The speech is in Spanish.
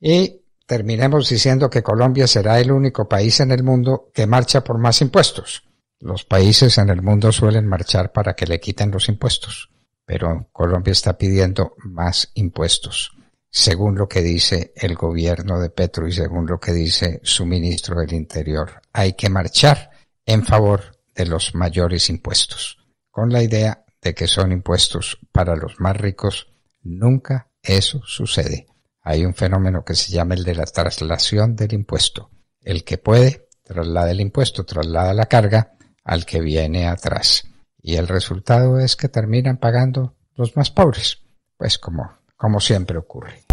Y terminemos diciendo que Colombia será el único país en el mundo que marcha por más impuestos. Los países en el mundo suelen marchar para que le quiten los impuestos, pero Colombia está pidiendo más impuestos, según lo que dice el gobierno de Petro y según lo que dice su ministro del Interior. Hay que marchar en favor de los mayores impuestos, con la idea de que son impuestos para los más ricos. Nunca eso sucede. Hay un fenómeno que se llama el de la traslación del impuesto. El que puede traslada el impuesto, traslada la carga al que viene atrás. Y el resultado es que terminan pagando los más pobres, pues como, como siempre ocurre.